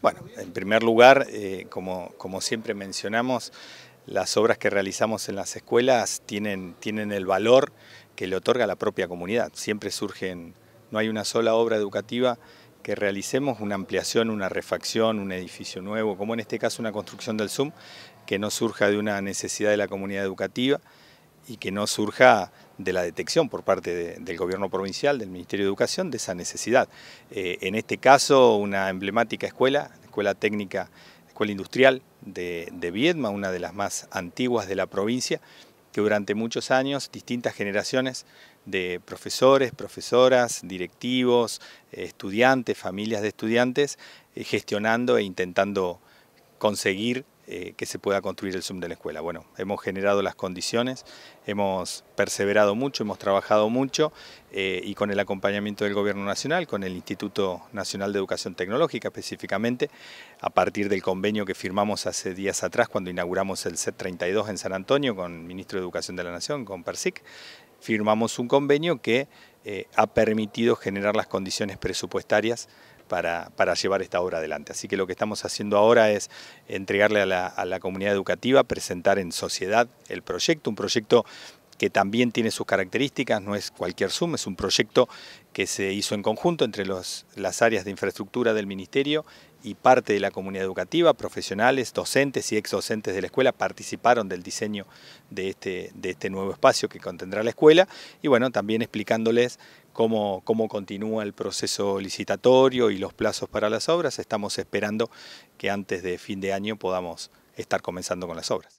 Bueno, en primer lugar, eh, como, siempre mencionamos, las obras que realizamos en las escuelas tienen, tienen el valor que le otorga la propia comunidad. Siempre surgen, no hay una sola obra educativa que realicemos una ampliación, una refacción, un edificio nuevo, como en este caso una construcción del Zoom, que no surja de una necesidad de la comunidad educativa, y que no surja de la detección por parte del gobierno provincial, del Ministerio de Educación, de esa necesidad. Eh, en este caso, una emblemática escuela, escuela técnica, escuela industrial de, de Viedma, una de las más antiguas de la provincia, que durante muchos años distintas generaciones de profesores, profesoras, directivos, estudiantes, familias de estudiantes, eh, gestionando e intentando conseguir eh, que se pueda construir el Zoom de la escuela. Bueno, hemos generado las condiciones, hemos perseverado mucho, hemos trabajado mucho eh, y con el acompañamiento del Gobierno Nacional, con el Instituto Nacional de Educación Tecnológica específicamente, a partir del convenio que firmamos hace días atrás cuando inauguramos el CET 32 en San Antonio con el Ministro de Educación de la Nación, con PERSIC, firmamos un convenio que eh, ha permitido generar las condiciones presupuestarias para, llevar esta obra adelante. Así que lo que estamos haciendo ahora es entregarle a la, a la comunidad educativa, presentar en sociedad el proyecto, un proyecto que también tiene sus características, no es cualquier Zoom, es un proyecto que se hizo en conjunto entre las áreas de infraestructura del Ministerio y parte de la comunidad educativa, profesionales, docentes y exdocentes de la escuela participaron del diseño de este, de este nuevo espacio que contendrá la escuela y bueno, también explicándoles cómo, cómo continúa el proceso licitatorio y los plazos para las obras. Estamos esperando que antes de fin de año podamos estar comenzando con las obras.